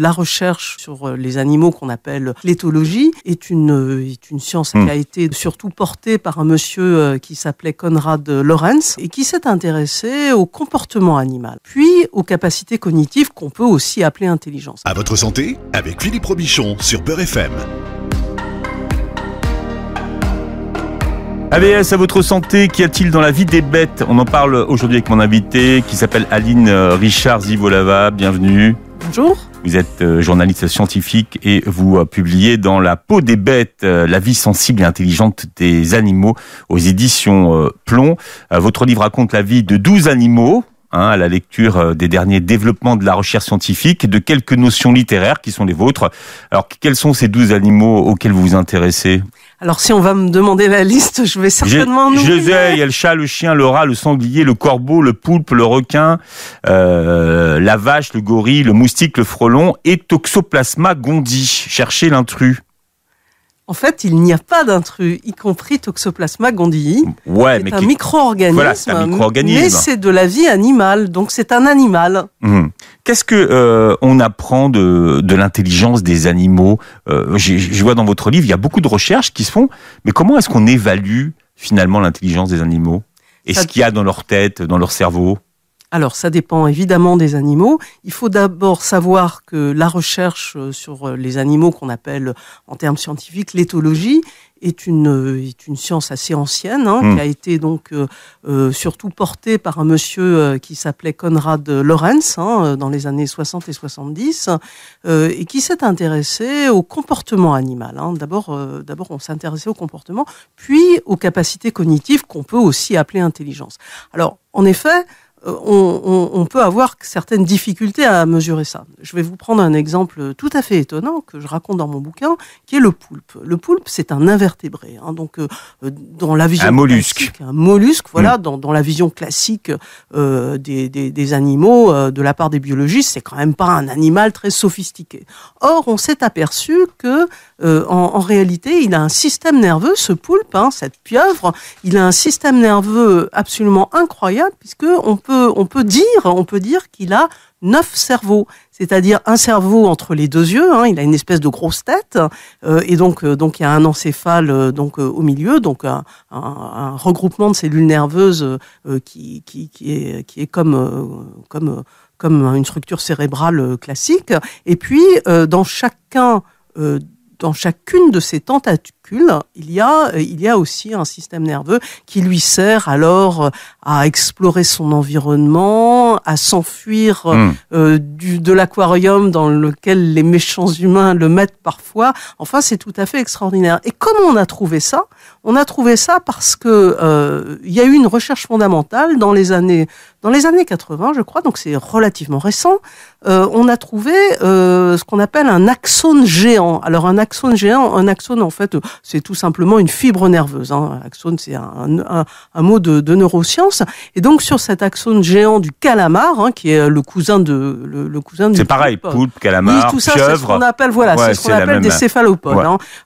la recherche sur euh, les animaux qu'on appelle l'éthologie est une, euh, une science qui hmm. a été surtout portée par un monsieur euh, qui s'appelait Conrad Lorenz et qui s'est intéressé au comportement animal, puis aux capacités cognitives qu'on peut aussi appeler intelligence. À votre santé, avec Philippe Robichon sur Beurre FM. ABS à votre santé, qu'y a-t-il dans la vie des bêtes On en parle aujourd'hui avec mon invité qui s'appelle Aline Richard Zivolava. Bienvenue. Bonjour. Vous êtes euh, journaliste scientifique et vous euh, publiez dans La peau des bêtes, euh, la vie sensible et intelligente des animaux aux éditions Plomb. Votre livre raconte la vie de douze animaux, hein, à la lecture des derniers développements de la recherche scientifique, et de quelques notions littéraires qui sont les vôtres. Alors, quels sont ces douze animaux auxquels vous vous intéressez alors si on va me demander la liste, je vais certainement nous. José, il y a le chat, le chien, le rat, le sanglier, le corbeau, le poulpe, le requin, euh, la vache, le gorille, le moustique, le frelon et Toxoplasma gondii. Cherchez l'intrus en fait, il n'y a pas d'intrus, y compris Toxoplasma gondii. c'est un qui... micro-organisme. c'est un micro-organisme. Mais c'est de la vie animale, donc c'est un animal. Mhm. Qu'est-ce que euh, on apprend de, l'intelligence des animaux euh, Je vois dans votre livre, il y a beaucoup de recherches qui se font, mais comment est-ce qu'on évalue finalement l'intelligence des animaux Et ce qu'il y a dans leur tête, dans leur cerveau alors, ça dépend évidemment des animaux. Il faut d'abord savoir que la recherche euh, sur euh, les animaux qu'on appelle en termes scientifiques l'éthologie est une, euh, est une science assez ancienne, hein, qui hmm. a été donc surtout portée par un monsieur qui s'appelait Conrad Lorenz hein, dans les années 60 et 70, et qui s'est intéressé au comportement animal. Hein. D'abord, d'abord on s'intéressait au comportement, puis aux capacités cognitives qu'on peut aussi appeler intelligence. Alors, en effet, euh, on, peut avoir certaines difficultés à mesurer ça. Je vais vous prendre un exemple tout à fait étonnant que je raconte dans mon bouquin, qui est le poulpe. Le poulpe, c'est un invertébré. Hein. donc, euh, dans la vision un mollusque, un mollusque, voilà, mm. dans, la vision classique euh, des, animaux de la part des biologistes, c'est quand même pas un animal très sophistiqué. Or, on s'est aperçu que, en, réalité, il a un système nerveux, ce poulpe, hein, cette pieuvre, il a un système nerveux absolument incroyable puisque peut on peut dire, qu'il a neuf cerveaux, c'est-à-dire un cerveau entre les deux yeux. Hein, il a une espèce de grosse tête euh, et euh, donc il y a un encéphale euh, au milieu, donc un, regroupement de cellules nerveuses qui, est comme une structure cérébrale classique. Et puis dans dans chacune de ces tentatives, il y a, euh, il y a aussi un système nerveux qui lui sert alors euh, à explorer son environnement, à s'enfuir euh, hmm. de l'aquarium dans lequel les méchants humains le mettent parfois. Enfin, c'est tout à fait extraordinaire. Et comment on a trouvé ça On a trouvé ça parce que il y a eu une recherche fondamentale dans les années dans les années 80, je crois, donc c'est relativement récent, on a trouvé ce qu'on appelle un axone géant. Alors un axone géant, un axone en fait, c'est tout simplement une fibre nerveuse. Hein. Axone, c'est un, mot de, de, neurosciences. Et donc sur cet axone géant du calamar, hein, qui est le cousin de le, cousin. C'est pareil, poulpe, calamar, oui, tout ça, C'est ce qu'on appelle voilà, c'est ce qu'on appelle des hein. céphalopodes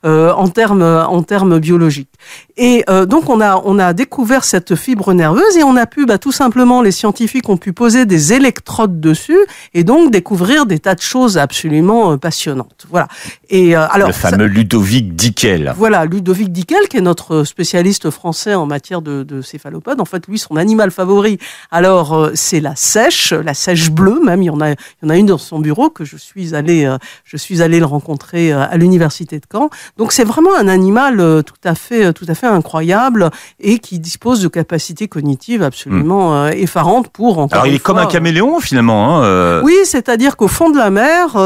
euh, en termes en termes biologiques. Et euh, donc on a on a découvert cette fibre nerveuse et on a pu bah, tout simplement les scientifiques ont pu poser des électrodes dessus et donc découvrir des tas de choses absolument euh, passionnantes. Voilà. Et alors le fameux Ludovic Dickel voilà, Ludovic Dickel, qui est notre spécialiste français en matière de, céphalopodes, en fait, lui, son animal favori, alors, euh, c'est la sèche, la sèche bleue même. Il y en a, il y en a une dans son bureau que je suis allée, euh, je suis le rencontrer euh, à l'université de Caen. Donc, c'est vraiment un animal tout à fait, tout à fait incroyable et qui dispose de capacités cognitives absolument hmm. effarantes pour. alors, il est comme un caméléon finalement. Hein, oui, c'est-à-dire qu'au fond de la mer,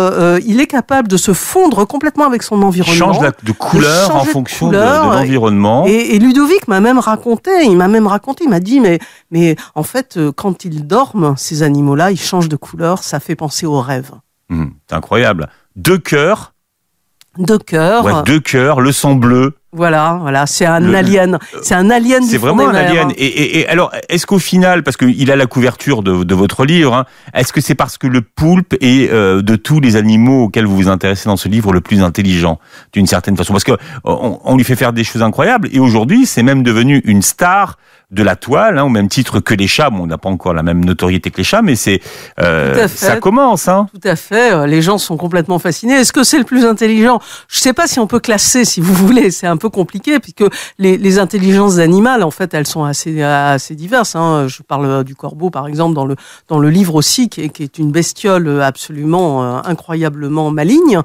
il est capable de se fondre complètement avec son environnement. Change de couleur fonction de, l'environnement. Et, Ludovic m'a même raconté, il m'a même raconté, il m'a dit mais mais en fait euh, quand ils dorment ces animaux-là, ils changent de couleur, ça fait penser aux rêves. Hmm, c'est incroyable. Deux cœurs. Deux cœurs. deux cœurs, le sang bleu voilà, voilà, c'est un alien, euh, c'est un alien. C'est vraiment un alien. Et, alors, est-ce qu'au final, parce qu'il a la couverture de, votre livre, hein, est-ce que c'est parce que le poulpe est euh, de tous les animaux auxquels vous vous intéressez dans ce livre le plus intelligent d'une certaine façon Parce que euh, on, on, lui fait faire des choses incroyables. Et aujourd'hui, c'est même devenu une star de la toile, hein, au même titre que les chats. on n'a pas encore la même notoriété que les chats, mais c'est euh, ça commence. Hein. Tout à fait. Euh, les gens sont complètement fascinés. Est-ce que c'est le plus intelligent Je ne sais pas si on peut classer, si vous voulez. C'est un peu compliqué puisque les, intelligences animales, en fait, elles sont assez assez diverses. Hein. Je parle euh, du corbeau, par exemple, dans le dans le livre aussi, qui est, qui est une bestiole euh, absolument incroyablement maligne.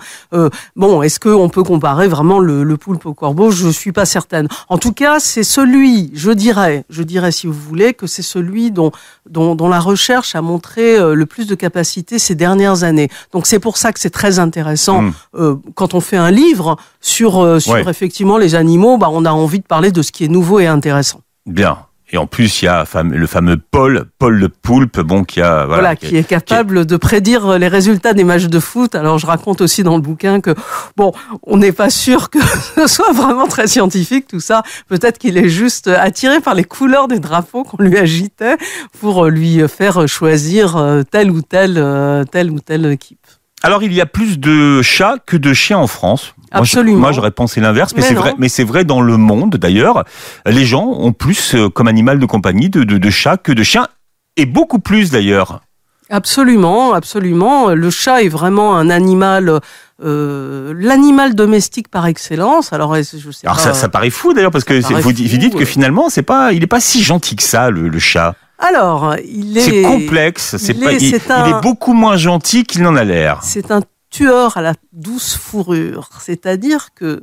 bon, est-ce qu'on peut comparer vraiment le, le poulpe au corbeau Je suis pas certaine. En tout cas, c'est celui, je dirais, je dirais, si vous voulez, que c'est celui dont, dont, la recherche a montré euh, le plus de capacité ces dernières années. Donc c'est pour ça que c'est très intéressant hmm. euh, quand on fait un livre sur, euh, sur effectivement les animaux, bah, on a envie de parler de ce qui est nouveau et intéressant. Bien. Et en plus, il y a le fameux Paul, Paul le Poulpe, bon, qui a. Voilà, qui, est capable de prédire les résultats des matchs de foot. Alors, je raconte aussi dans le bouquin que, bon, on n'est pas sûr que ce soit vraiment très scientifique, tout ça. Peut-être qu'il est juste attiré par les couleurs des drapeaux qu'on lui agitait pour lui faire choisir euh, telle ou telle, euh, telle ou telle équipe. Alors, il y a plus de chats que de chiens en France. Absolument. Moi, j'aurais pensé l'inverse, mais, c'est vrai. Mais c'est vrai dans le monde d'ailleurs. Les gens ont plus euh, comme animal de compagnie de, de, chats que de chiens, et beaucoup plus d'ailleurs. Absolument, absolument. Le chat est vraiment un animal, euh, l'animal domestique par excellence. Alors, Alors ça, ça, paraît fou d'ailleurs parce que vous, dites que euh. finalement, c'est pas, il n'est pas si gentil que ça, le chat. Alors, il est. complexe. C'est Il, est beaucoup moins gentil qu'il n'en a l'air. C'est un tueur à la douce fourrure. C'est-à-dire que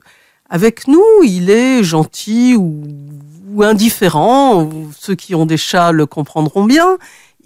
avec nous, il est gentil ou, indifférent. Ceux qui ont des chats le comprendront bien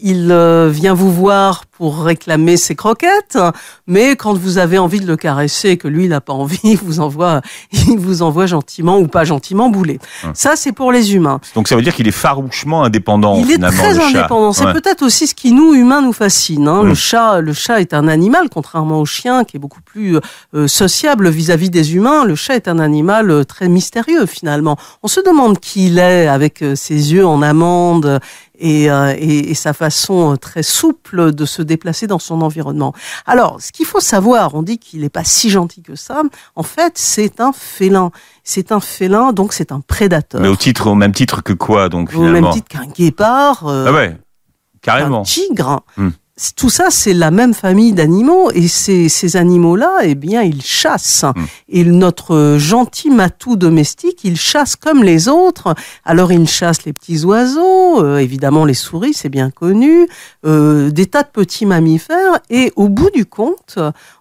il euh, vient vous voir pour réclamer ses croquettes, mais quand vous avez envie de le caresser et que lui, il n'a pas envie, il vous envoie, il vous envoie gentiment ou pas gentiment bouler. Hein. Ça, c'est pour les humains. Donc ça veut dire qu'il est farouchement indépendant. Il est très indépendant. C'est peut-être aussi ce qui nous, humains, nous fascine. Hein. Le mmh. chat, le chat est un animal, contrairement au chien, qui est beaucoup plus euh, euh, sociable vis à -vis des humains. Le chat est un animal très mystérieux, finalement. On se demande qui il est avec ses yeux en amande euh, et, sa façon euh, très souple de se déplacer dans son environnement. Alors, ce qu'il faut savoir, on dit qu'il n'est pas si gentil que ça. En fait, c'est un félin. C'est un félin, donc c'est un prédateur. Mais au titre, au même titre que quoi, donc finalement Au même titre qu'un guépard. Euh, ah ouais. Carrément. Un tigre. Hmm tout ça, c'est la même famille d'animaux, et ces, ces animaux-là, eh bien, ils chassent. Hmm. Et notre gentil matou domestique, il chasse comme les autres. Alors, il chasse les petits oiseaux, euh, évidemment les souris, c'est bien connu, euh, des tas de petits mammifères, et au bout du compte,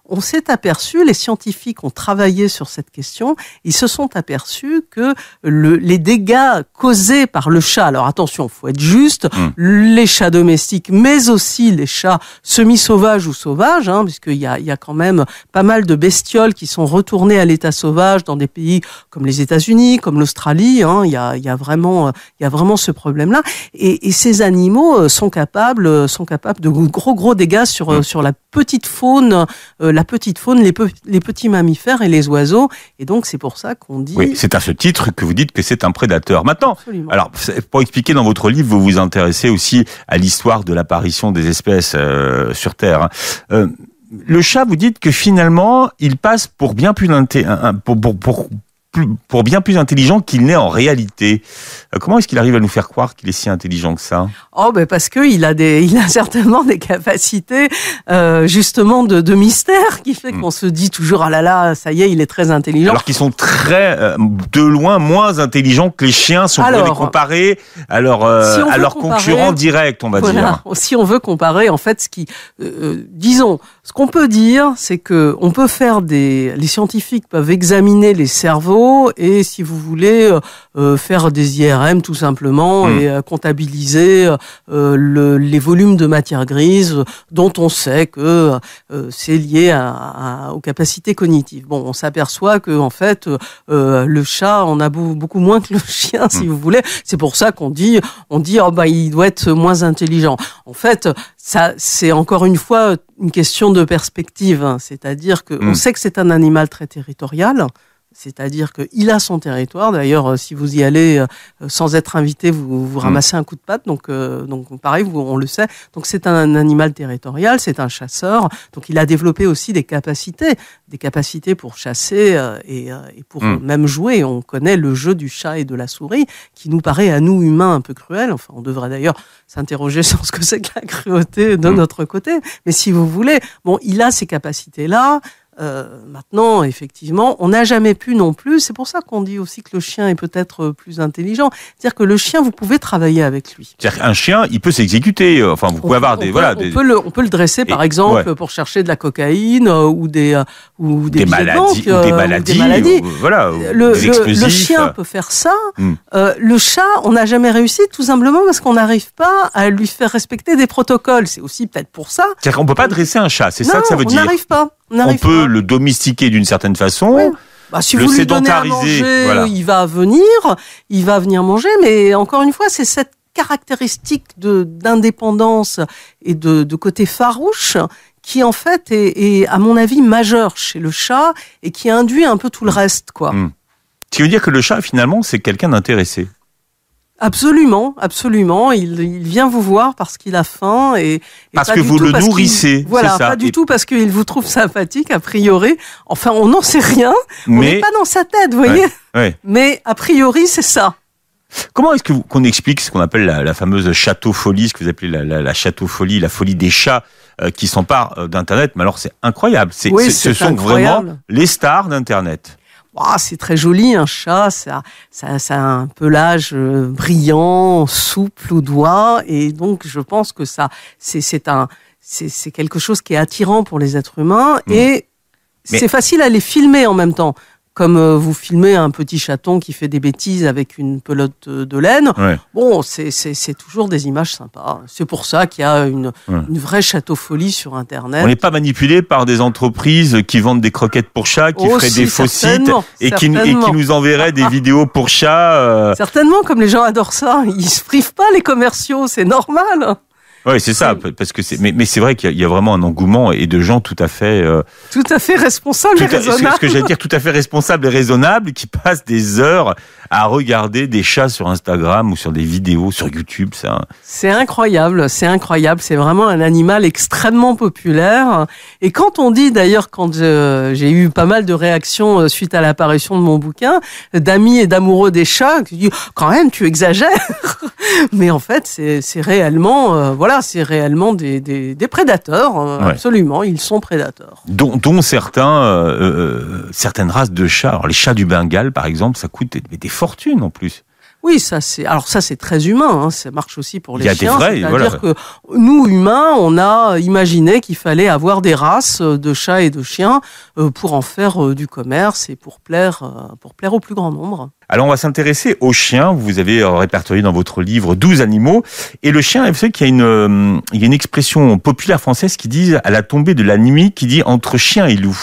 on s'est aperçu, les scientifiques ont travaillé sur cette question, ils se sont aperçus que les dégâts causés par le chat, alors attention, faut être juste, hmm. les chats domestiques, mais aussi les chats semi-sauvages ou sauvages, hein, puisqu'il y a, y a quand même pas mal de bestioles qui sont retournées à l'état sauvage dans des pays comme les États-Unis, comme l'Australie, hein, il, y a, vraiment, il y a vraiment ce problème-là, et, ces animaux euh, sont capables, euh, sont capables de gros gros dégâts sur, hmm. euh, sur la petite faune, la petite faune, les, petits mammifères et les oiseaux. Et donc, c'est pour ça qu'on dit. Oui, c'est à ce titre que vous dites que c'est un prédateur. Maintenant, alors, pour expliquer dans votre livre, vous vous intéressez aussi à l'histoire de l'apparition des espèces euh, sur Terre. Hein. Euh, le chat, vous dites que finalement, il passe pour bien plus, pour, pour, pour, pour bien plus intelligent qu'il n'est en réalité. Euh, comment est-ce qu'il arrive à nous faire croire qu'il est si intelligent que ça Oh, ben parce qu'il a, des, il a certainement des capacités euh, justement de, mystère qui fait qu'on hmm. se dit toujours ah là là, ça y est, il est très intelligent. Alors qu'ils sont très euh, de loin moins intelligents que les chiens si on alors, les comparer à leurs concurrents directs, on va voilà, dire. Si on veut comparer, en fait, ce qui, disons, ce qu'on peut dire, c'est que on peut faire des, les scientifiques peuvent examiner les cerveaux et si vous voulez euh, euh, faire des IRM tout simplement hmm. et euh, comptabiliser les volumes de matière grise dont on sait que c'est lié aux capacités cognitives. Bon, on s'aperçoit que en fait le chat en a beaucoup moins que le chien, si hmm. vous voulez. C'est pour ça qu'on dit on dit oh, bah il doit être moins intelligent. En fait, ça c'est encore une fois une question de perspective, hein. c'est-à-dire qu'on hmm. sait que c'est un animal très territorial. C'est-à-dire qu'il a son territoire. D'ailleurs, euh, si vous y allez euh, sans être invité, vous, vous mm. ramassez un coup de patte. Donc, euh, donc pareil, on le sait. Donc, c'est un animal territorial, c'est un chasseur. Donc, il a développé aussi des capacités, des capacités pour chasser et, pour mm. même jouer. On connaît le jeu du chat et de la souris, qui nous paraît à nous humains un peu cruel. Enfin, on devrait d'ailleurs s'interroger sur ce que c'est que la cruauté de mm. notre côté. Mais si vous voulez, bon, il a ces capacités-là. Euh, maintenant, effectivement, on n'a jamais pu non plus. C'est pour ça qu'on dit aussi que le chien est peut-être euh, plus intelligent. C'est-à-dire que le chien, vous pouvez travailler avec lui. C'est-à-dire qu'un chien, il peut s'exécuter. Enfin, vous on pouvez peut, avoir des. voilà, On, peut le, on, peut le, dresser, par exemple, pour chercher de la cocaïne euh, ou des, ou des, maladies, des, maladies, voilà, le, le, chien peut faire ça. Hmm. le chat, on n'a jamais réussi, tout simplement parce qu'on n'arrive pas à lui faire respecter des protocoles. C'est aussi peut-être pour ça. C'est-à-dire qu'on ne peut pas dresser un chat, c'est ça que ça veut dire. On n'arrive pas. On, peut le domestiquer d'une certaine façon. Bah, le vous à euh, il va venir, il va venir manger, mais encore une fois, c'est cette caractéristique d'indépendance et de, côté farouche qui en fait est, à mon avis majeur chez le chat et qui induit un peu tout le reste quoi. Tu hmm. veux dire que le chat finalement c'est quelqu'un d'intéressé. Absolument, absolument. Il, vient vous voir parce qu'il a faim et, parce que vous le nourrissez. Voilà, pas du tout parce qu'il vous trouve sympathique a priori. Enfin, on n'en sait rien. Mais... On n'est pas dans sa tête, vous voyez. Mais a priori, c'est ça. Comment est-ce qu'on explique ce qu'on appelle la, fameuse château folie, ce que vous appelez la, château folie, la folie des chats euh, qui s'emparent euh, d'Internet Mais alors, c'est incroyable. C'est, ce sont vraiment les stars d'Internet c'est très joli, un chat, ça, ça, ça a un pelage euh, brillant, souple aux doigts, et donc je pense que ça, c'est quelque chose qui est attirant pour les êtres humains, mmh. et c'est facile à les filmer en même temps comme euh, vous filmez un petit chaton qui fait des bêtises avec une pelote euh, de laine. Bon, c'est toujours des images sympas. C'est pour ça qu'il y a une, vraie château folie sur Internet. On n'est pas manipulé par des entreprises qui vendent des croquettes pour chats, qui oh, feraient des faux sites et qui, nous enverraient des vidéos pour chats. Euh. Certainement, comme les gens adorent ça. Ils se privent pas, les commerciaux, c'est normal. Oui, c'est ça. Parce que mais, mais c'est vrai qu'il y, a vraiment un engouement et de gens tout à fait. Euh, tout à fait responsables et raisonnables. Ce que, que j'allais dire, tout à fait responsables et raisonnables qui passent des heures à regarder des chats sur Instagram ou sur des vidéos sur YouTube. Ça. C'est incroyable, c'est incroyable. C'est vraiment un animal extrêmement populaire. Et quand on dit d'ailleurs, quand j'ai eu pas mal de réactions euh, suite à l'apparition de mon bouquin, d'amis et d'amoureux des chats, quand même tu exagères. Mais en fait, c'est, réellement, euh, voilà, c'est réellement des, prédateurs. Euh, absolument, ils sont prédateurs. Dont, certains, certaines races de chats. les chats du Bengale, par exemple, ça coûte des fortune en plus. Oui, ça c'est alors ça c'est très humain. Hein. Ça marche aussi pour les chiens. C'est-à-dire que nous humains, on a imaginé qu'il fallait avoir des races de chats et de chiens euh, pour en faire euh, du commerce et pour plaire euh, pour plaire au plus grand nombre. Alors on va s'intéresser aux chiens. Vous avez répertorié dans votre livre 12 animaux et le chien. Vous savez qu'il y a une y a une expression populaire française qui dit à la tombée de la nuit qui dit entre chien et loup.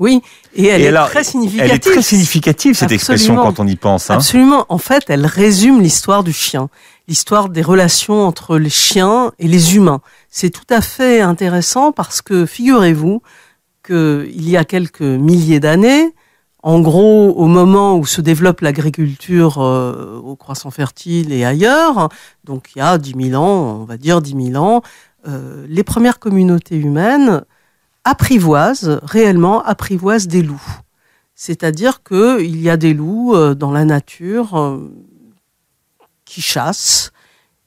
Oui, et elle, est, très significative. elle est très significative. cette expression quand on y pense. Hein. Absolument. En fait, elle résume l'histoire du chien, l'histoire des relations entre les chiens et les humains. C'est tout à fait intéressant parce que figurez-vous qu'il y a quelques milliers d'années, en gros, au moment où se développe l'agriculture aux euh, au croissant fertile et ailleurs, donc il y a 10 000 ans, on va dire 10 000 ans, euh, les premières communautés humaines apprivoise, réellement apprivoise des loups. C'est-à-dire qu'il y a des loups euh, dans la nature euh, qui chassent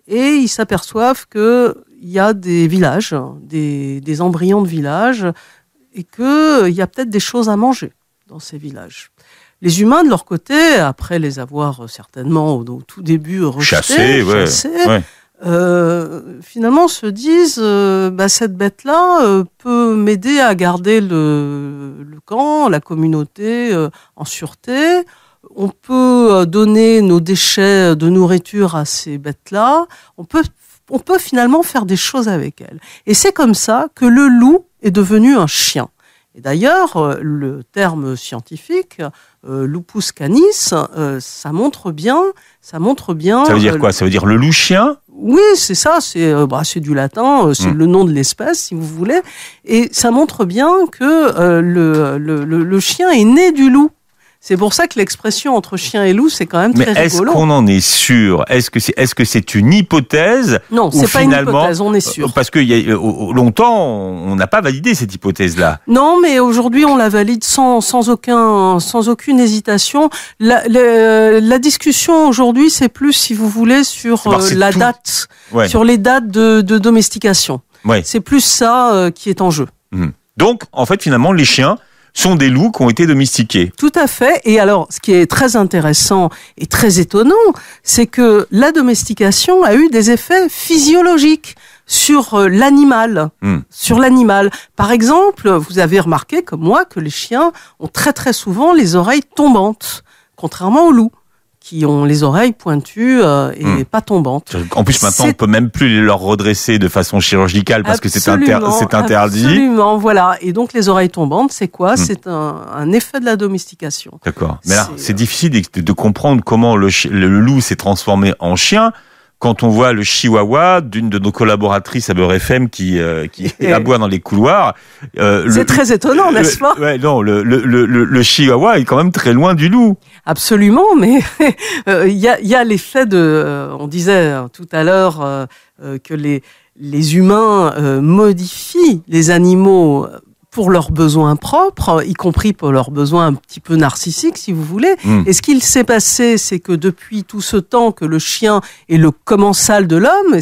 et ils s'aperçoivent qu'il y a des villages, des, embryons de villages et qu'il euh, y a peut-être des choses à manger dans ces villages. Les humains, de leur côté, après les avoir certainement au, tout début rejetés, chassés, euh, finalement se disent euh, bah, cette bête-là euh, peut m'aider à garder le, le, camp, la communauté en sûreté. On peut donner nos déchets de nourriture à ces bêtes-là. On peut, on peut finalement faire des choses avec elles. Et c'est comme ça que le loup est devenu un chien. Et d'ailleurs, le terme scientifique euh, lupus canis, euh, ça montre bien, ça montre bien. Ça veut dire euh, quoi Ça veut dire le loup chien Oui, c'est ça. C'est bah, du latin, c'est hmm. le nom de l'espèce, si vous voulez, et ça montre bien que le, le chien est né du loup. C'est pour ça que l'expression entre chien et loup, c'est quand même très Mais Est-ce qu'on en est sûr Est-ce que c'est une hypothèse Non, c'est pas une hypothèse, on est euh, sûr. Parce que y a, euh, longtemps, on n'a pas validé cette hypothèse-là. Non, mais aujourd'hui, on la valide sans, aucun sans aucune hésitation. La, discussion aujourd'hui, c'est plus, si vous voulez, sur euh, la date, sur les dates de, domestication. C'est plus ça qui est en jeu. Hum. Donc, en fait, finalement, les chiens sont des loups qui ont été domestiqués. Tout à fait. Et alors, ce qui est très intéressant et très étonnant, c'est que la domestication a eu des effets physiologiques sur euh, l'animal, hmm. sur l'animal. Par exemple, vous avez remarqué comme moi que les chiens ont très très souvent les oreilles tombantes, contrairement aux loups qui ont les oreilles pointues euh, et hmm. pas tombantes. En plus, maintenant, on peut même plus les leur redresser de façon chirurgicale parce que c'est interdit. Absolument, voilà. Et donc, les oreilles tombantes, c'est quoi hmm. C'est un, effet de la domestication. D'accord. Mais là, c'est euh, difficile de, comprendre comment le loup s'est transformé en chien quand on voit le chihuahua d'une de nos collaboratrices à Beurre FM qui, euh, qui aboie dans les couloirs. Euh, c'est très étonnant, n'est-ce pas ouais, Non, le, le, le, chihuahua est quand même très loin du loup. Absolument, mais euh, il y a, y a l'effet de... on disait tout à l'heure que les, les humains modifient les animaux pour leurs besoins propres, y compris pour leurs besoins un petit peu narcissiques, si vous voulez. Hmm. Et ce qu'il s'est passé, c'est que depuis tout ce temps que le chien est le commensal de l'homme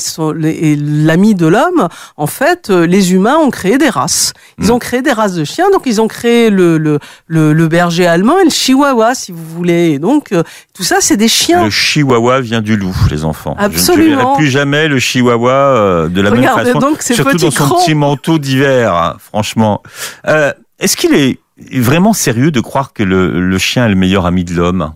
et, l'ami de l'homme, en fait, euh, les humains ont créé des races. Ils hmm. ont créé des races de chiens, donc ils ont créé le, le, berger allemand et le chihuahua, si vous voulez. donc, euh, tout ça, c'est des chiens. Le chihuahua vient du loup, les enfants. Absolument. Je ne plus jamais le chihuahua euh, de la même façon, surtout dans son petit manteau d'hiver, hein, franchement. Euh, est-ce qu'il est vraiment sérieux de croire que le, chien est le meilleur ami de l'homme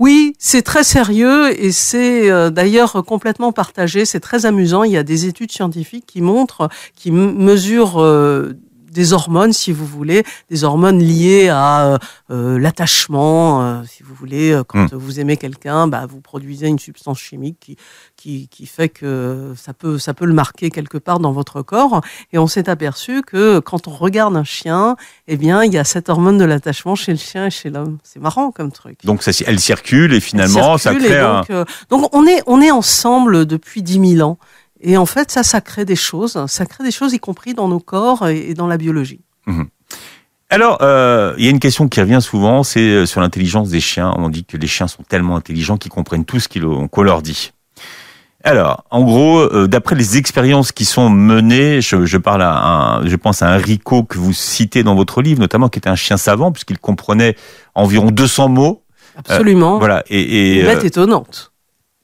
oui, c'est très sérieux et c'est euh, d'ailleurs complètement partagé. C'est très amusant. Il y a des études scientifiques qui montrent, qui mesurent euh, des hormones, si vous voulez, des hormones liées à euh, euh, l'attachement, euh, si vous voulez. Quand hmm. vous aimez quelqu'un, bah, vous produisez une substance chimique qui, qui, fait que ça peut, ça peut le marquer quelque part dans votre corps. Et on s'est aperçu que quand on regarde un chien, eh bien, il y a cette hormone de l'attachement chez le chien et chez l'homme. C'est marrant comme truc. Donc ça, elle circule et finalement, ça crée donc, donc on est, on est ensemble depuis 10 000 ans. Et en fait, ça, ça crée des choses, ça crée des choses, y compris dans nos corps et dans la biologie. Mhm. Alors, euh, il y a une question qui revient souvent, c'est euh, sur l'intelligence des chiens. On dit que les chiens sont tellement intelligents qu'ils comprennent tout ce qu'on leur dit. Alors, en gros, euh, d'après les expériences qui sont menées, je, parle à je pense à un Rico que vous citez dans votre livre, notamment qui était un chien savant puisqu'il comprenait environ 200 mots. Absolument. voilà. Et, Une bête étonnante.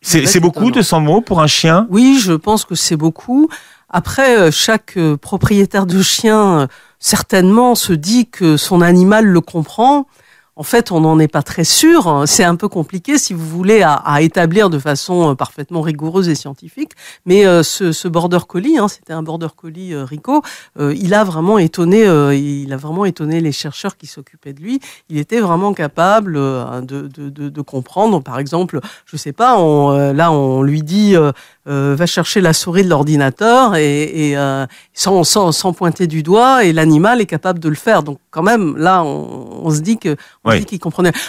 C'est beaucoup, de 100 mots pour un chien Oui, je pense que c'est beaucoup. Après, euh, chaque euh, propriétaire de chien euh, certainement se dit que son animal le comprend en fait, on n'en est pas très sûr. Hein. C'est un peu compliqué, si vous voulez, à, établir de façon euh, parfaitement rigoureuse et scientifique. Mais euh, ce, border collie, hein, c'était un border collie euh, Rico, il a vraiment étonné, il a vraiment étonné les chercheurs qui s'occupaient de lui. Il était vraiment capable de, comprendre, par exemple, je sais pas, là on lui dit va chercher la souris de l'ordinateur et, sans, pointer du doigt, et l'animal est capable de le faire. Donc quand même, là on, on se dit que oui.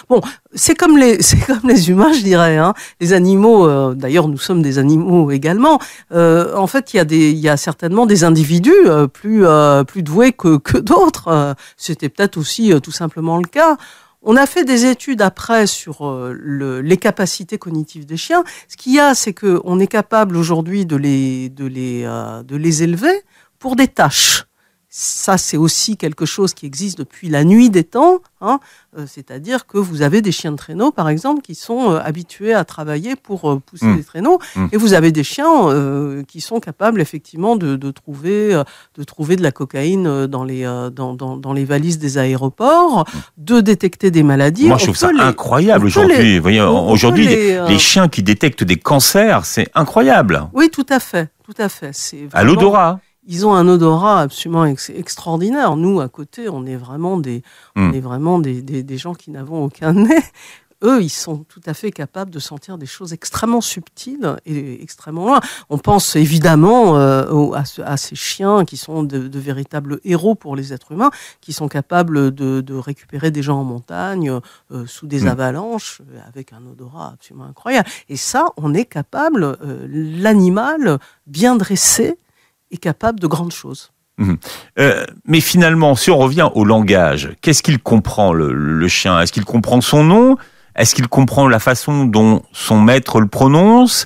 Bon, c'est comme les, c'est comme les humains, je dirais. Hein. Les animaux, euh, d'ailleurs, nous sommes des animaux également. Euh, en fait, il y a des, il y a certainement des individus euh, plus, plus doués que, que d'autres. c'était peut-être aussi tout simplement le cas. On a fait des études après sur les capacités cognitives des chiens. Ce qu'il y a, c'est que on est capable aujourd'hui de les, de les, de les élever pour des tâches ça, c'est aussi quelque chose qui existe depuis la nuit des temps. Hein. Euh, c'est-à-dire que vous avez des chiens de traîneau, par exemple, qui sont euh, habitués à travailler pour euh, pousser mmh. des les traîneaux. Mmh. Et vous avez des chiens qui sont capables, effectivement, de, trouver, de trouver de la cocaïne dans les, dans, les valises des aéroports, mmh. de détecter des maladies. Moi, je trouve ça incroyable aujourd'hui. Aujourd'hui, les, chiens qui détectent des cancers, c'est incroyable. Oui, tout à fait. Tout à fait. À l'odorat ils ont un odorat absolument extraordinaire. Nous, à côté, on est vraiment des, on hmm. est vraiment des, des, gens qui n'avons aucun nez. Eux, ils sont tout à fait capables de sentir des choses extrêmement subtiles et extrêmement loin. On pense évidemment euh, à, ces chiens qui sont de, véritables héros pour les êtres humains, qui sont capables de, récupérer des gens en montagne, euh, sous des hmm. avalanches, euh, avec un odorat absolument incroyable. Et ça, on est capable, l'animal bien dressé, capable de grandes choses. Mhm. Euh, mais finalement, si on revient au langage, qu'est-ce qu'il comprend le chien Est-ce qu'il comprend son nom Est-ce qu'il comprend la façon dont son maître le prononce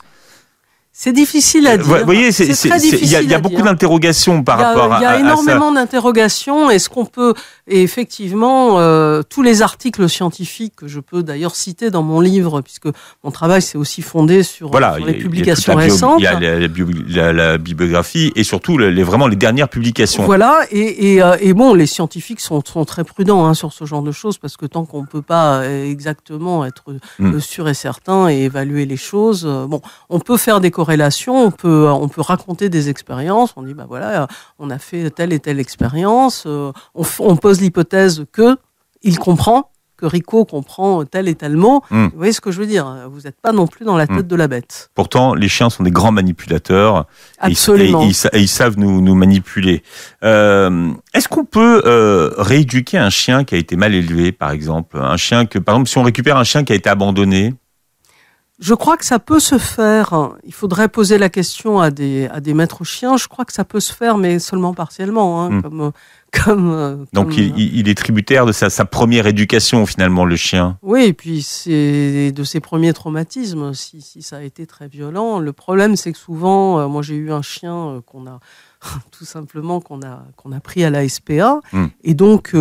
c'est difficile à euh, dire. Vous voyez, Il y a, beaucoup d'interrogations par rapport à. Il y a énormément d'interrogations. Est-ce qu'on peut et effectivement euh, tous les articles scientifiques que je peux d'ailleurs citer dans mon livre, puisque mon travail s'est aussi fondé sur, les publications récentes. Il y a la, bibliographie et surtout les, vraiment les dernières publications. Voilà. Euh, et, bon, les scientifiques sont, sont très prudents hein, sur ce genre de choses parce que tant qu'on ne peut pas exactement être hmm. sûr et certain et évaluer les choses, bon, on peut faire des corrections relation, on peut, raconter des expériences, on dit, bah voilà, euh, on a fait telle et telle expérience, euh, on, pose l'hypothèse que il comprend, que Rico comprend tel et tel mot. Hmm. Vous voyez ce que je veux dire Vous n'êtes pas non plus dans la hmm. tête de la bête. Pourtant, les chiens sont des grands manipulateurs. Et, ils, savent nous, manipuler. Euh, est-ce qu'on peut rééduquer un chien qui a été mal élevé, par exemple Un chien que, par exemple, si on récupère un chien qui a été abandonné, je crois que ça peut se faire. Il faudrait poser la question à des, à des maîtres chiens. Je crois que ça peut se faire, mais seulement partiellement. Hein, hmm. comme, comme, euh, Donc euh, Il, est tributaire de sa, première éducation, finalement, le chien. Oui, et puis c'est de ses premiers traumatismes, si, si, ça a été très violent. Le problème, c'est que souvent, euh, moi j'ai eu un chien qu'on a, tout simplement, qu'on a, qu'on a pris à la SPA. Hmm. Et donc.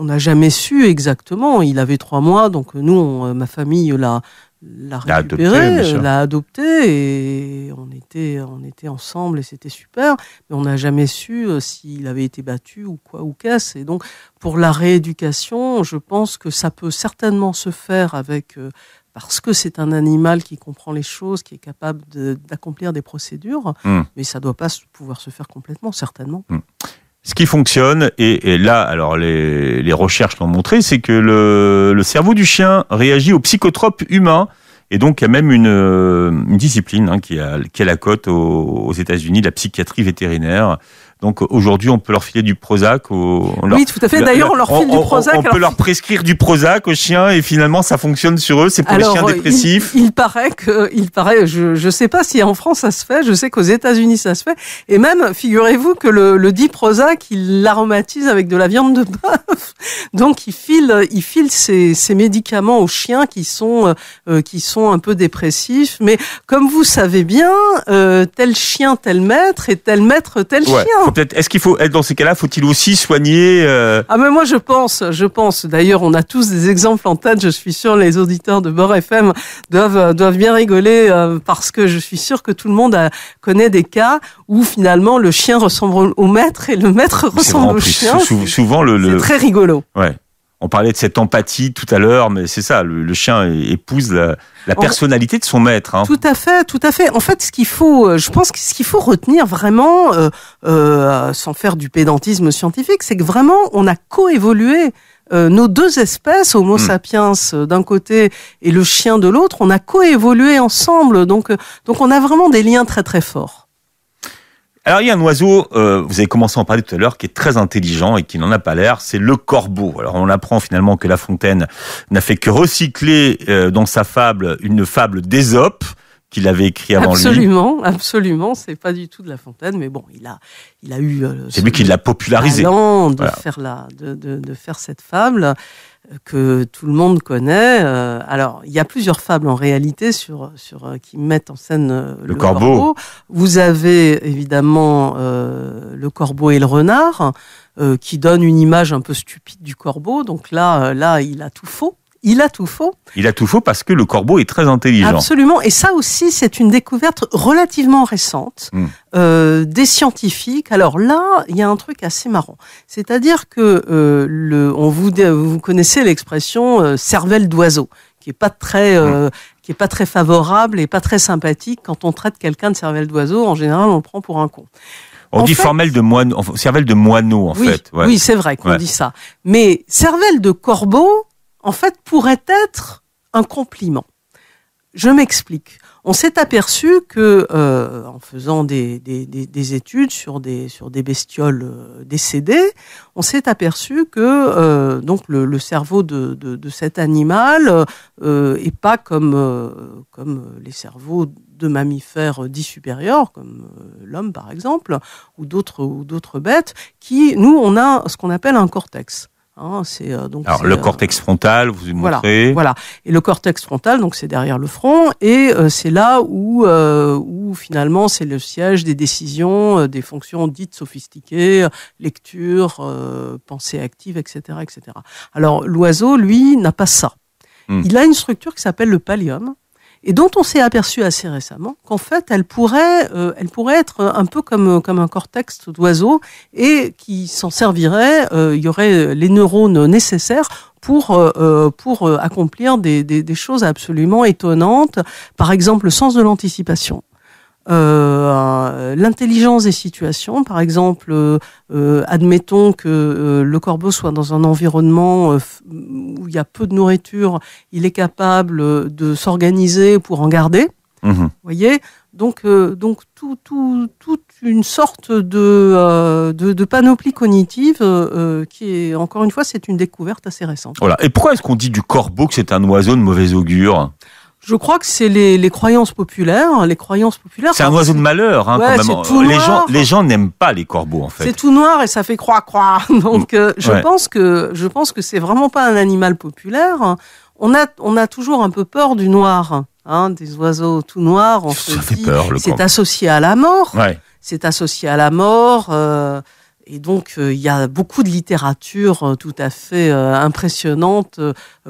on n'a jamais su exactement. Il avait trois mois, donc nous, ma famille l'a l'a récupéré, euh, l'a adopté et on était, on était ensemble et c'était super. Mais on n'a jamais su euh, s'il avait été battu ou quoi ou qu'est-ce. Et donc, pour la rééducation, je pense que ça peut certainement se faire avec, euh, parce que c'est un animal qui comprend les choses, qui est capable d'accomplir des procédures, hmm. mais ça ne doit pas pouvoir se faire complètement, certainement. Hmm ce qui fonctionne, et, là, alors les, recherches l'ont montré, c'est que le, cerveau du chien réagit aux psychotropes humains. Et donc, il y a même une, discipline hein, qui, a, qui la cote aux, aux États-Unis, la psychiatrie vétérinaire, donc aujourd'hui, on peut leur filer du Prozac. Au, oui, tout à fait. Eh D'ailleurs, on leur file on, du Prozac. On, peut leur prescrire du Prozac aux chiens et finalement, ça fonctionne sur eux. C'est pour les chiens euh, dépressifs. Il, paraît que, il paraît. Je ne sais pas si en France ça se fait. Je sais qu'aux États-Unis ça se fait. Et même, figurez-vous que le, le dit Prozac, il l'aromatise avec de la viande de bœuf. Donc, il file, il file ces, ces médicaments aux chiens qui sont, euh, euh, qui sont un peu dépressifs. Mais comme vous savez bien, tel chien, tel maître et tel maître, tel chien. Est-ce qu'il faut être dans ces cas-là Faut-il aussi soigner euh, Ah mais moi je pense, je pense. D'ailleurs, on a tous des exemples en tête. Je suis sûr les auditeurs de Bord FM doivent euh, doivent bien rigoler euh, parce que je suis sûr que tout le monde connaît des cas où finalement le chien ressemble au maître et le maître ressemble au chien. C'est souvent le, très rigolo. Ouais on parlait de cette empathie tout à l'heure, mais c'est ça, le, chien épouse la, personnalité de son maître. Hein. Tout à fait, tout à fait. En fait, ce qu'il faut, euh, je pense ce qu'il faut retenir vraiment, euh, euh, sans faire du pédantisme scientifique, c'est que vraiment, on a coévolué. nos deux espèces, Homo hmm. sapiens d'un côté et le chien de l'autre, on a coévolué ensemble. Donc, donc, on a vraiment des liens très très forts. Alors il y a un oiseau, euh, vous avez commencé à en parler tout à l'heure, qui est très intelligent et qui n'en a pas l'air, c'est le corbeau. Alors on apprend finalement que La Fontaine n'a fait que recycler euh, dans sa fable une fable d'Ésope qu'il avait écrit avant absolument, lui. Absolument, absolument, c'est pas du tout de La Fontaine, mais bon, il a, il a eu. Euh, c'est lui qui l'a popularisé. de faire la, de, de, de, faire cette fable que tout le monde connaît. Euh, alors, il y a plusieurs fables en réalité sur, euh, qui mettent en scène euh, le, corbeau. Vous avez évidemment le corbeau et le renard, qui donnent une image un peu stupide du corbeau. Donc là, là, il a tout faux il a tout faux. Il a tout faux parce que le corbeau est très intelligent. Absolument. Et ça aussi, c'est une découverte relativement récente hmm. euh, des scientifiques. Alors là, il y a un truc assez marrant. C'est-à-dire que euh, le, on vous, vous connaissez l'expression euh, cervelle d'oiseau, qui est pas très hmm. qui est pas très favorable et pas très sympathique. Quand on traite quelqu'un de cervelle d'oiseau, en général, on le prend pour un con. On dit formel de moineau, cervelle de moineau, en fait. Oui, c'est vrai qu'on dit ça. Mais cervelle de corbeau, en fait, pourrait être un compliment. Je m'explique. On s'est aperçu que, euh, en faisant des, études sur des, sur des bestioles euh, décédées, on s'est aperçu que euh, donc le, cerveau de, cet animal n'est pas comme, comme les cerveaux de mammifères dits supérieurs, comme l'homme par exemple, ou d'autres ou d'autres bêtes, qui nous on a ce qu'on appelle un cortex. Hein, euh, Alors, le euh, cortex frontal, vous montrez. Voilà, Et le cortex frontal, donc c'est derrière le front, et euh, c'est là où, où finalement c'est le siège des décisions, des fonctions dites sophistiquées, lecture, pensée active, etc., etc. Alors l'oiseau, lui, n'a pas ça. Hmm. Il a une structure qui s'appelle le pallium, et dont on s'est aperçu assez récemment qu'en fait, elle pourrait, euh, elle pourrait être un peu comme, euh, comme un cortex d'oiseau et qui s'en servirait, euh, il y aurait les neurones nécessaires pour, pour accomplir des, des, choses absolument étonnantes, par exemple le sens de l'anticipation. Euh, l'intelligence des situations. Par exemple, euh, euh, admettons que le corbeau soit dans un environnement où il y a peu de nourriture, il est capable de s'organiser pour en garder. Mmh Vous voyez donc, donc toute une sorte de, de, de panoplie cognitive qui est, encore une fois, c'est une découverte assez récente. Voilà. Et pourquoi est-ce qu'on dit du corbeau que c'est un oiseau de mauvais augure je crois que c'est les, croyances populaires, hein, les croyances populaires. C'est un oiseau de malheur, hein, quand même. les, gens, les gens n'aiment pas les corbeaux, en fait. C'est tout noir et ça fait croire croire. Donc, euh, je pense que je pense que c'est vraiment pas un animal populaire. On a on a toujours un peu peur du noir, hein, des oiseaux tout noirs. ça fait peur, le corbeau. C'est associé à la mort. C'est associé à la mort et donc, euh, il y a beaucoup de littérature euh, tout à fait euh, impressionnante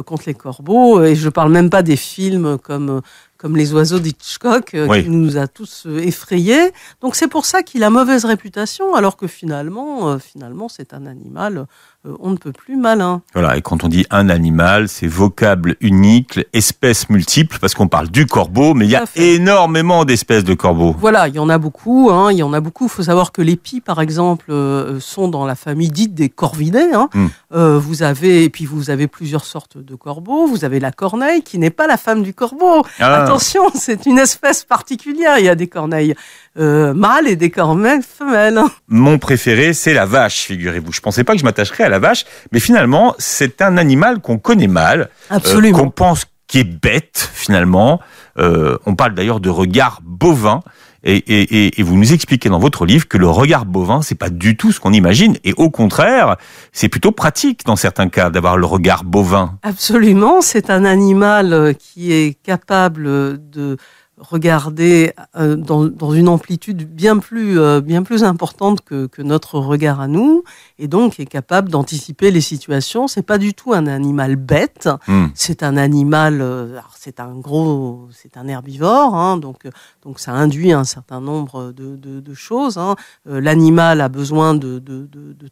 contre les corbeaux. Et je parle même pas des films comme comme les oiseaux d'Hitchcock, qui nous a tous effrayés. Donc c'est pour ça qu'il a mauvaise réputation, alors que finalement, finalement, c'est un animal euh, on ne peut plus malin. Voilà, et quand on dit un animal, c'est vocable unique, espèce multiple, parce qu'on parle du corbeau, mais il y a énormément d'espèces de corbeaux. Voilà, il y en a beaucoup, hein, il y en a beaucoup. faut savoir que les pies, par exemple, euh, sont dans la famille dite des corvidés. Hein. Hmm. Euh, vous avez, et puis vous avez plusieurs sortes de corbeaux. Vous avez la corneille, qui n'est pas la femme du corbeau. Ah. Attention, c'est une espèce particulière. Il y a des corneilles mâles et des corneilles femelles. Hein. Mon préféré, c'est la vache, figurez-vous. Je ne pensais pas que je m'attacherais à la vache. Mais finalement, c'est un animal qu'on connaît mal, euh, qu'on pense qui est bête finalement. Euh, on parle d'ailleurs de regard bovin. Et, et, vous nous expliquez dans votre livre que le regard bovin, c'est pas du tout ce qu'on imagine, et au contraire, c'est plutôt pratique dans certains cas d'avoir le regard bovin. Absolument, c'est un animal euh, qui est capable de regarder euh, dans, une amplitude bien plus, euh, bien plus importante que, notre regard à nous, et donc est capable d'anticiper les situations. C'est pas du tout un animal bête, hmm. c'est un animal, euh, c'est un gros, c'est un herbivore, hein, donc, donc ça induit un certain nombre de, choses. Hein. L'animal a besoin de,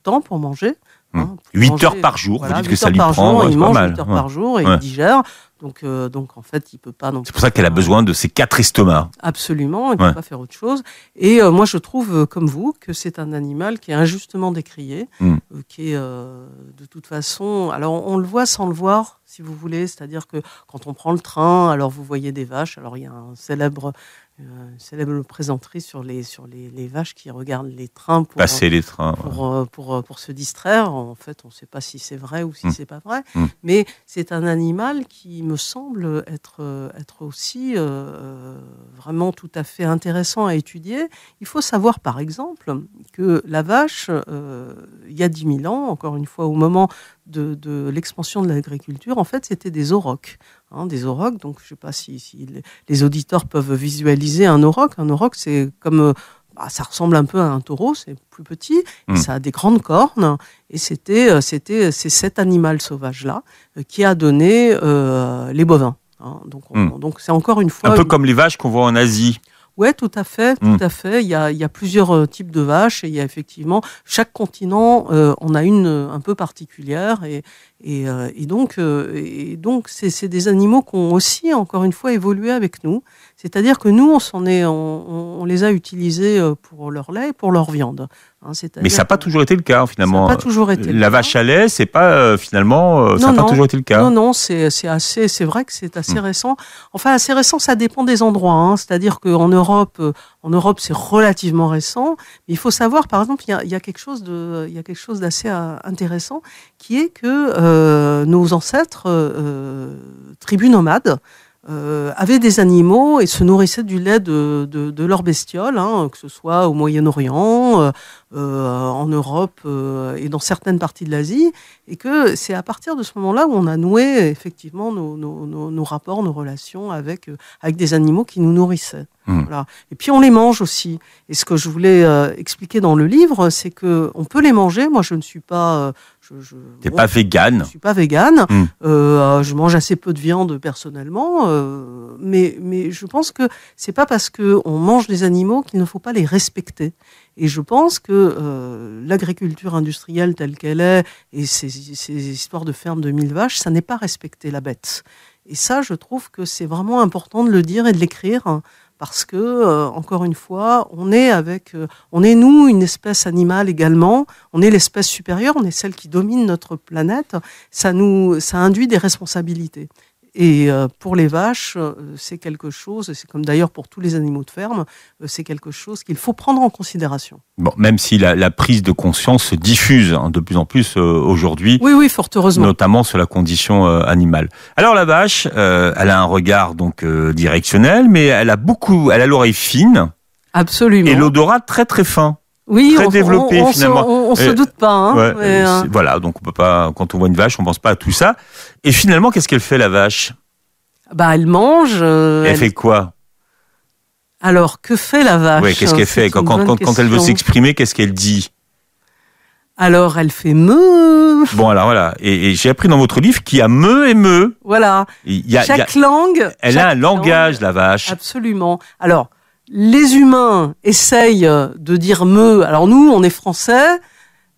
temps pour manger. Hmm. Hein, 8 heures par jour, vous dites que ça lui prend. il mange 8 heures par jour et il digère. Donc, euh, donc en fait, il peut pas. C'est pour ça qu'elle a euh, besoin de ses quatre estomacs. Absolument, il peut pas faire autre chose. Et euh, moi, je trouve, comme vous, que c'est un animal qui est injustement décrié, hmm. qui est de toute façon. Alors, on le voit sans le voir, si vous voulez. C'est-à-dire que quand on prend le train, alors vous voyez des vaches. Alors il y a un célèbre euh, une célèbre présenterie sur les sur les, vaches qui regardent les trains pour passer les trains pour, euh, pour, euh, pour, se distraire. En fait, on ne sait pas si c'est vrai ou si hmm. c'est pas vrai, hmm. mais c'est un animal qui me semble être être aussi vraiment tout à fait intéressant à étudier. Il faut savoir par exemple que la vache, il y a 10 000 ans, encore une fois, au moment de, l'expansion de l'agriculture, en fait, c'était des aurochs. Hein, des aurochs, donc je ne sais pas si, les auditeurs peuvent visualiser un auroch. Un auroch, c'est comme... Euh, bah, ça ressemble un peu à un taureau, c'est plus petit, hmm. ça a des grandes cornes, et c'était euh, c'était euh, c'est cet animal sauvage là qui a donné les bovins. Hein. Hmm. donc c'est encore une fois un peu comme les vaches qu'on voit en Asie. Oui, tout à fait, tout hmm. à fait. Il y, a, plusieurs euh, types de vaches et il y a effectivement chaque continent, on euh, a une euh, un peu particulière et, euh, et, donc, euh, et donc, c'est des animaux qui ont aussi, encore une fois, évolué avec nous. C'est-à-dire que nous, on s'en on, les a utilisés euh, pour leur lait, pour leur viande. Hein. Mais ça n'a pas toujours été le cas finalement. pas toujours été. La vache à lait, c'est pas finalement, ça n'a pas toujours été le cas. Non, non, c'est assez, c'est vrai que c'est assez mm. récent. Enfin, assez récent, ça dépend des endroits. Hein. C'est-à-dire qu'en Europe, en Europe, c'est relativement récent. Mais il faut savoir, par exemple, il quelque chose de, il y a quelque chose d'assez intéressant, qui est que euh, nos ancêtres, euh, euh, tribus nomades, avaient des animaux et se nourrissaient du lait de, de, leurs bestioles, hein, que ce soit au Moyen-Orient, en Europe et dans certaines parties de l'Asie, et que c'est à partir de ce moment-là où on a noué effectivement nos, nos, nos, rapports, nos relations avec, avec des animaux qui nous nourrissaient. Hmm. Voilà. Et puis on les mange aussi. Et ce que je voulais expliquer dans le livre, c'est que on peut les manger. Moi, je ne suis pas je, T'es pas végane Je suis pas végane. Hmm. Euh, je mange assez peu de viande personnellement, euh, mais je pense que c'est pas parce que on mange des animaux qu'il ne faut pas les respecter. Et je pense que euh, l'agriculture industrielle telle qu'elle est et ces, histoires de ferme de mille vaches, ça n'est pas respecter la bête. Et ça, je trouve que c'est vraiment important de le dire et de l'écrire. Hein parce que euh, encore une fois, on est avec, euh, on est nous une espèce animale également, on est l'espèce supérieure, on est celle qui domine notre planète. Ça nous, ça induit des responsabilités. Et euh, pour les vaches, euh, c'est quelque chose, c'est comme d'ailleurs pour tous les animaux de ferme, euh, c'est quelque chose qu'il faut prendre en considération. Bon, même si la, prise de conscience se diffuse hein, de plus en plus aujourd'hui. Oui, oui, fort heureusement. Notamment sur la condition animale. Alors la vache, elle a un regard donc directionnel, mais elle a beaucoup, elle a l'oreille fine. Absolument. Et l'odorat très très fin oui, on, finalement. Se, on, ne se doute pas. Hein, euh. Voilà, donc on peut pas, quand on voit une vache, on pense pas à tout ça. Et finalement, qu'est-ce qu'elle fait la vache Bah, elle mange. Euh, elle, fait quoi Alors, que fait la vache qu'est-ce qu'elle fait quand, elle veut s'exprimer Qu'est-ce qu'elle dit alors, elle fait meu. Bon, alors voilà. Et, j'ai appris dans votre livre qu'il y a meu et meu. Voilà. Il y a, chaque langue. Elle a un langage, la vache. Absolument. Alors, les humains essayent de dire me. Alors nous, on est français,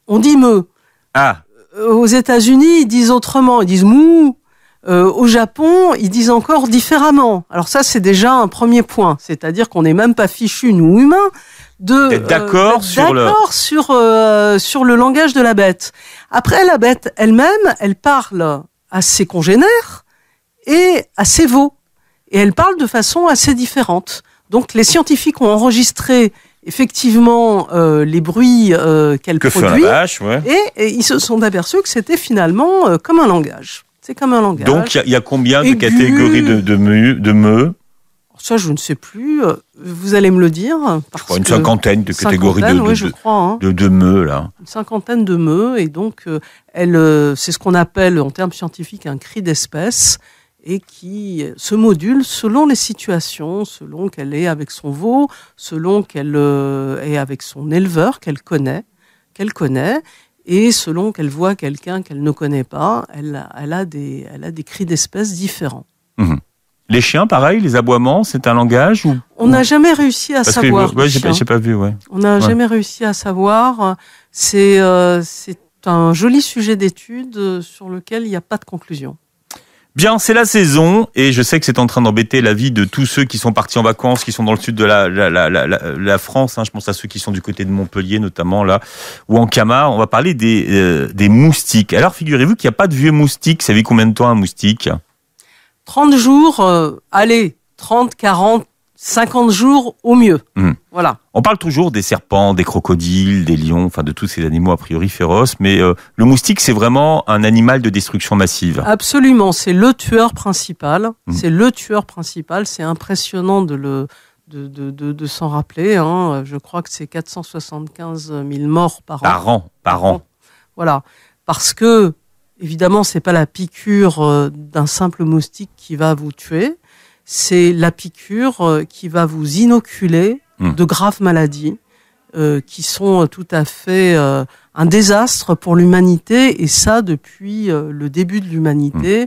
on dit me. Ah. Euh, aux États-Unis, ils disent autrement, ils disent mou. Euh, au Japon, ils disent encore différemment. Alors ça, c'est déjà un premier point, c'est-à-dire qu'on n'est même pas fichu nous humains de euh, d'accord sur sur sur le langage de la bête. Après, la bête elle-même, elle parle à ses congénères et à ses veaux, et elle parle de façon assez différente. Donc les scientifiques ont enregistré effectivement euh, les bruits euh, qu'elle que produit. et, ils se sont aperçus que c'était finalement euh, comme un langage. C'est comme un langage. Donc il y, a combien de catégories de, de, ça, je ne sais plus. Vous allez me le dire. je une cinquantaine de catégories de, meux, je de, hein. là. Une cinquantaine de meux. Et donc, elle, c'est ce qu'on appelle, en termes scientifiques, un cri d'espèce et qui euh, se module selon les situations, selon qu'elle est avec son veau, selon qu'elle euh, est avec son éleveur qu'elle connaît, qu'elle connaît, et selon qu'elle voit quelqu'un qu'elle ne connaît pas, elle, elle, a des, a des cris d'espèces différents. Mmh. Les chiens, pareil, les aboiements, c'est un langage ou... On n'a jamais réussi à Parce savoir. Que, j'ai pas, pas, vu, ouais. On n'a jamais réussi à savoir. C'est euh, un joli sujet d'étude sur lequel il n'y a pas de conclusion. Bien, c'est la saison et je sais que c'est en train d'embêter la vie de tous ceux qui sont partis en vacances, qui sont dans le sud de la, la, France. Hein. je pense à ceux qui sont du côté de Montpellier notamment là ou en Camargue. On va parler euh, des, moustiques. Alors figurez-vous qu'il n'y a pas de vieux moustiques. Ça vit combien de temps un moustique 30 jours, euh, allez, 30, 40, 50 jours au mieux. Hmm. Voilà. On parle toujours des serpents, des crocodiles, des lions, enfin de tous ces animaux a priori féroces, mais euh, le moustique c'est vraiment un animal de destruction massive. Absolument, c'est le tueur principal. Hmm. C'est le tueur principal. C'est impressionnant de le de, s'en rappeler. Hein. Je crois que c'est 475 000 morts par an. Par an, par an. Voilà, parce que évidemment ce n'est pas la piqûre euh, d'un simple moustique qui va vous tuer c'est la piqûre euh, qui va vous inoculer hmm. de graves maladies euh, qui sont euh, tout à fait un désastre pour l'humanité, et ça depuis le début de l'humanité. Hmm.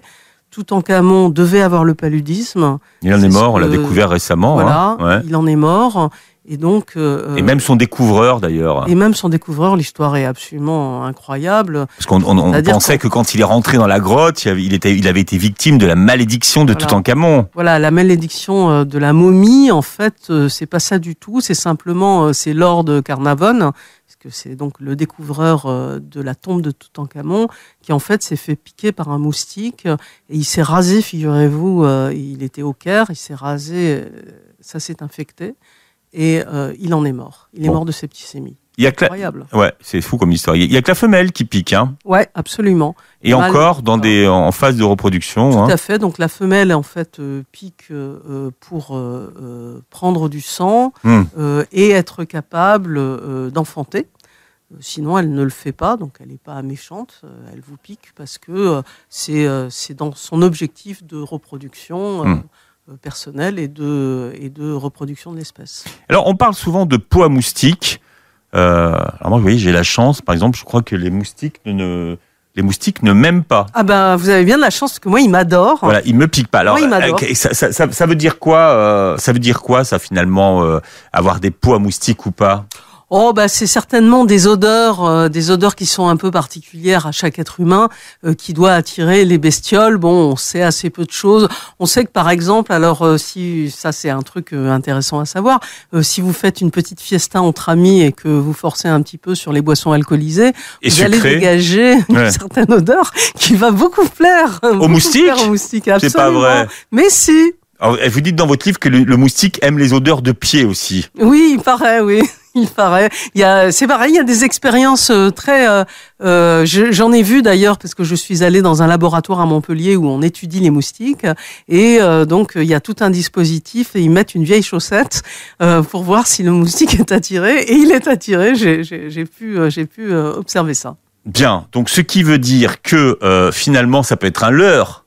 Tout en Camon devait avoir le paludisme. Il en est, mort, on l'a découvert récemment. Hein. Voilà, il en est mort. Et donc. Euh, euh, et même son découvreur d'ailleurs. Et même son découvreur, l'histoire est absolument incroyable. Parce qu'on on, pensait que quand il est rentré dans la grotte, il, il avait été victime de la malédiction de Toutankhamon. Voilà, la malédiction euh, de la momie, en fait, c'est pas ça du tout. C'est simplement, c'est Lord Carnavon, que c'est donc le découvreur de la tombe de Toutankhamon, qui en fait s'est fait piquer par un moustique et il s'est rasé, figurez-vous, il était au Caire, il s'est rasé, ça s'est infecté et euh, il en est mort. Il est mort de septicémie. Il incroyable. Ouais, c'est fou comme histoire. Il y a que la femelle qui pique, hein. Ouais, absolument. Et encore dans ah. des en phase de reproduction. Tout hein. à fait. Donc la femelle en fait euh, pique euh, pour prendre du sang hmm. et être capable d'enfanter. Sinon, elle ne le fait pas, donc elle n'est pas méchante. Elle vous pique parce que c'est dans son objectif de reproduction. Hmm. Euh, personnel et de, et de reproduction de l'espèce. Alors, on parle souvent de peau à moustiques. Euh, alors moi, vous voyez, j'ai la chance, par exemple, je crois que les moustiques ne, les moustiques ne m'aiment pas. Ah ben, vous avez bien de la chance que moi, ils m'adorent. Voilà, ils me piquent pas. Alors, euh, ça, veut dire quoi Ça veut dire quoi, ça finalement, avoir des peaux à moustiques ou pas Oh bah c'est certainement des odeurs, euh, des odeurs qui sont un peu particulières à chaque être humain, euh, qui doit attirer les bestioles. Bon, on sait assez peu de choses. On sait que par exemple, alors euh, si ça c'est un truc intéressant à savoir, si vous faites une petite fiesta entre amis et que vous forcez un petit peu sur les boissons alcoolisées, et vous allez dégager une certaine odeur qui va beaucoup plaire aux moustiques. absolument. C'est pas vrai. Mais si. vous dites dans votre livre que le, le moustique aime les odeurs de pied aussi. Oui, il paraît, oui. il paraît. Il y c'est pareil, il y a des expériences euh, très. Euh, euh, j'en ai vu d'ailleurs parce que je suis allée dans un laboratoire à Montpellier où on étudie les moustiques et donc il y a tout un dispositif et ils mettent une vieille chaussette pour voir si le moustique est attiré et il est attiré. J'ai, pu, j'ai pu observer ça. Bien. Donc ce qui veut dire que finalement ça peut être un leurre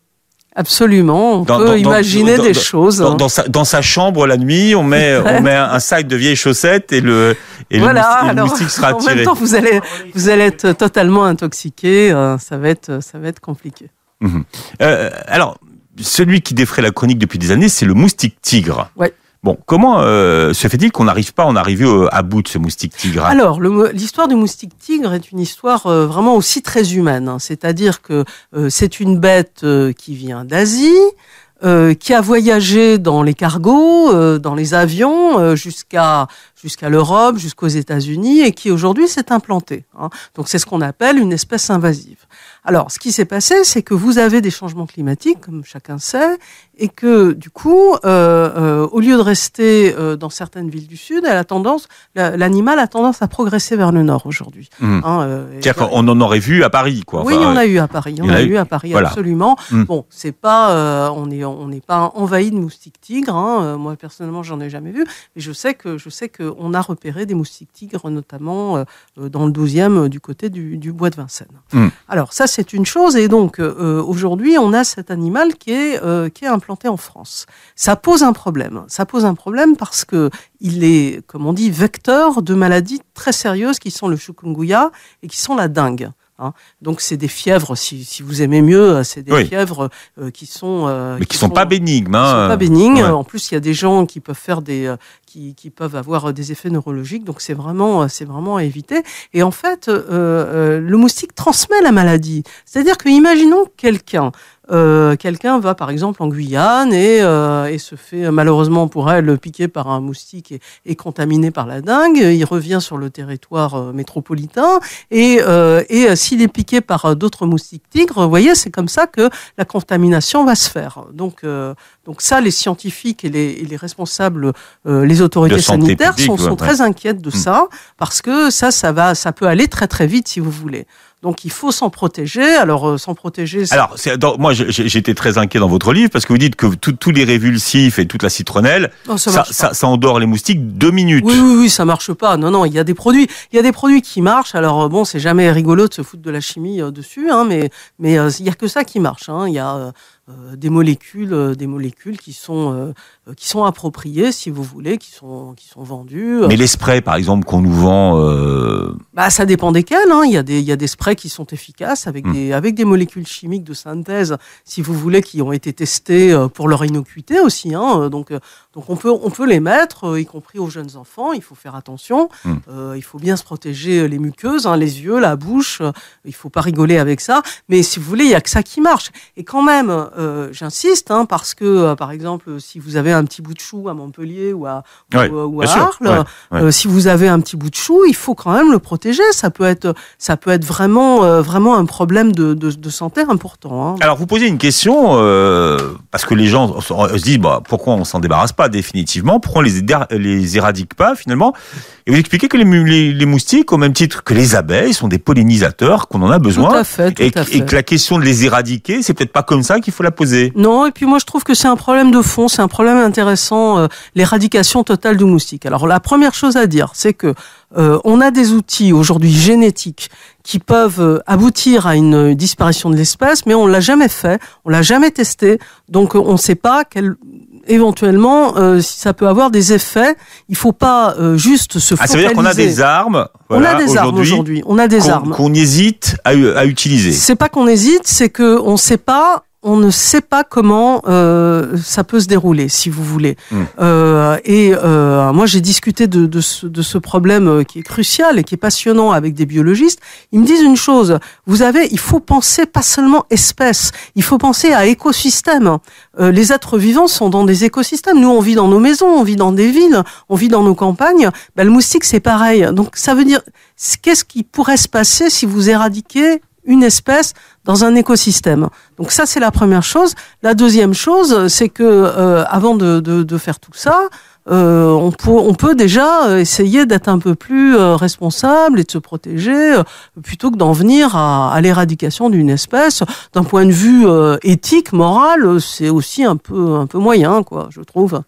Absolument, on peut imaginer des choses. dans, sa, chambre la nuit, on met, un, sac de vieilles chaussettes et le, moustique sera attiré. En même temps, vous allez, être totalement intoxiqué, euh, ça, va être, compliqué. Mhm. Euh, alors, celui qui défrait la chronique depuis des années, c'est le moustique tigre. Ouais. Bon, comment euh, se fait-il qu'on n'arrive pas à en arriver à bout de ce moustique tigre hein Alors, l'histoire du moustique tigre est une histoire euh, vraiment aussi très humaine. Hein. C'est-à-dire que euh, c'est une bête qui vient d'Asie, qui a voyagé dans les cargos, dans les avions, jusqu'à l'Europe, jusqu'aux États-Unis, et qui aujourd'hui s'est implantée. Hein. Donc c'est ce qu'on appelle une espèce invasive. Alors, ce qui s'est passé, c'est que vous avez des changements climatiques, comme chacun sait, et que du coup, euh, euh, au lieu de rester euh, dans certaines villes du sud, elle tendance, l'animal a tendance à progresser vers le nord aujourd'hui. Mmh. Hein, on en aurait vu à Paris, quoi. oui, on a eu à Paris, on a, a, eu à Paris absolument. Mmh. Bon, c'est pas, on n'est on n'est pas envahi de moustiques tigres. Hein. Moi personnellement, j'en ai jamais vu, mais je sais que je sais que on a repéré des moustiques tigres, notamment dans le 12e, du côté du, bois de Vincennes. Mmh. Alors ça c'est une chose. Et donc, euh, aujourd'hui, on a cet animal euh, qui est, implanté en France. Ça pose un problème. Ça pose un problème parce que il est, comme on dit, vecteur de maladies très sérieuses qui sont le chikungunya et qui sont la dengue. Hein. Donc c'est des fièvres, si, vous aimez mieux, euh, c'est des fièvres euh, qui sont... Euh, Mais qui, sont, pas bénignes. Hein. pas bénignes. En plus, il y a des gens qui peuvent faire des... Qui, qui peuvent avoir des effets neurologiques. Donc c'est vraiment, c'est vraiment à éviter. Et en fait, le moustique transmet la maladie. C'est-à-dire que, imaginons quelqu'un euh, quelqu'un va par exemple en Guyane euh, et, se fait malheureusement pour elle piquer par un moustique et, contaminé par la dengue. Il revient sur le territoire euh, métropolitain et, s'il est piqué par d'autres moustiques tigres, vous voyez, c'est comme ça que la contamination va se faire. Donc, donc ça, les scientifiques et les, responsables, les autorités sanitaires sont, très inquiètes de hmm. ça parce que ça, ça va, ça peut aller très très vite si vous voulez. Donc il faut s'en protéger. Alors euh, s'en protéger. Alors moi j'étais très inquiet dans votre livre parce que vous dites que tous les révulsifs et toute la citronnelle, ça, endort les moustiques deux minutes. Oui, oui, oui, ça marche pas. Non, non, il y a des produits, il y a des produits qui marchent. Alors euh, bon, c'est jamais rigolo de se foutre de la chimie euh, dessus, hein, mais mais il y a que ça qui marche. Hein. Il y a euh, des molécules, euh, des molécules qui sont euh, qui sont appropriées, si vous voulez, qui sont qui sont vendues. Mais les sprays, par exemple, qu'on nous vend. Bah, ça dépend desquels. Hein. Il y a des il y a des sprays qui sont efficaces avec hmm. des avec des molécules chimiques de synthèse, si vous voulez, qui ont été testées pour leur innocuité aussi. Hein. Donc donc on peut on peut les mettre, y compris aux jeunes enfants. Il faut faire attention. Hmm. il faut bien se protéger les muqueuses, hein, les yeux, la bouche. Il faut pas rigoler avec ça. Mais si vous voulez, il y a que ça qui marche. Et quand même, euh, j'insiste, hein, parce que, euh, par exemple, si vous avez un petit bout de chou à Montpellier ou à, euh, Arles, si vous avez un petit bout de chou, il faut quand même le protéger. Ça peut être, ça peut être vraiment, vraiment un problème de, santé important. Hein. Alors, vous posez une question, parce que les gens se disent, bah, pourquoi on s'en débarrasse pas définitivement Pourquoi on les, les éradique pas, finalement Et vous expliquez que les, moustiques, au même titre que les abeilles, sont des pollinisateurs qu'on en a besoin. et, et que la question de les éradiquer, c'est peut-être pas comme ça qu'il faut poser. Non, et puis moi je trouve que c'est un problème de fond, c'est un problème intéressant, euh, l'éradication totale du moustique. Alors la première chose à dire, c'est que euh, on a des outils aujourd'hui génétiques qui peuvent euh, aboutir à une disparition de l'espèce, mais on l'a jamais fait, on l'a jamais testé, donc on ne sait pas quel éventuellement si ça peut avoir des effets. Il faut pas juste se focaliser. Ah, ça veut dire qu'on a des armes. on a des armes aujourd'hui. on a des armes qu'on hésite à, à utiliser. C'est pas qu'on hésite, c'est que on sait pas on ne sait pas comment euh, ça peut se dérouler, si vous voulez. Mm. Euh, et euh, moi, j'ai discuté de, ce, problème euh, qui est crucial et qui est passionnant avec des biologistes. Ils me disent une chose vous avez, il faut penser pas seulement espèce, il faut penser à écosystèmes. les êtres vivants sont dans des écosystèmes. Nous, on vit dans nos maisons, on vit dans des villes, on vit dans nos campagnes. Ben, le moustique, c'est pareil. Donc, ça veut dire qu'est-ce qui pourrait se passer si vous éradiquez une espèce dans un écosystème. Donc ça, c'est la première chose. La deuxième chose, c'est que euh, avant de, faire tout ça, euh, on, peut, déjà essayer d'être un peu plus euh, responsable et de se protéger plutôt que d'en venir à, à l'éradication d'une espèce. D'un point de vue éthique, moral, c'est aussi un peu, un peu moyen, quoi, je trouve.